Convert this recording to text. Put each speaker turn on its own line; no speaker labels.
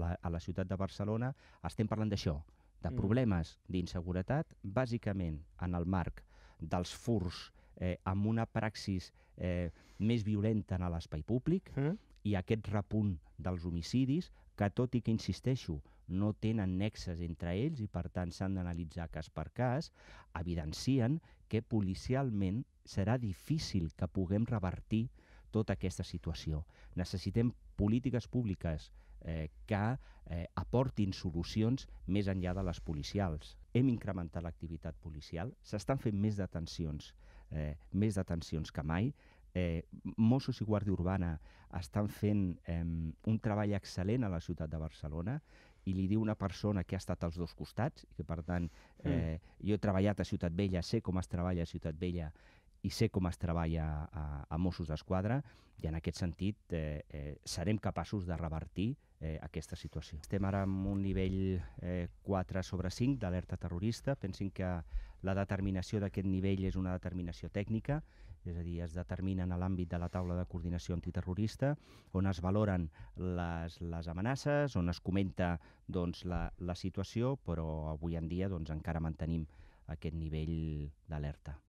la, a la ciutat de Barcelona, estem parlant d'això, de mm. problemes mm. d'inseguretat, bàsicament en el marc dels furs eh, amb una praxis eh, més violenta en l'espai públic mm. i aquest repunt dels homicidis que, tot i que insisteixo, no tenen nexes entre ells i, per tant, s'han d'analitzar cas per cas, evidencien que policialment serà difícil que puguem revertir tota aquesta situació. Necessitem polítiques públiques eh, que eh, aportin solucions més enllà de les policials. Hem incrementat l'activitat policial, s'estan fent més detencions, eh, més detencions que mai, eh, Mossos i Guàrdia Urbana estan fent eh, un treball excel·lent a la ciutat de Barcelona i li diu una persona que ha estat als dos costats i que, per tant, eh, mm. jo he treballat a Ciutat Vella, sé com es treballa a Ciutat Vella i sé com es treballa a, a Mossos d'Esquadra i en aquest sentit eh, eh, serem capaços de revertir eh, aquesta situació. Estem ara en un nivell eh, 4 sobre 5 d'alerta terrorista. Pensin que la determinació d'aquest nivell és una determinació tècnica, és a dir, es determinen a l'àmbit de la taula de coordinació antiterrorista, on es valoren les, les amenaces, on es comenta doncs, la, la situació, però avui en dia doncs, encara mantenim aquest nivell d'alerta.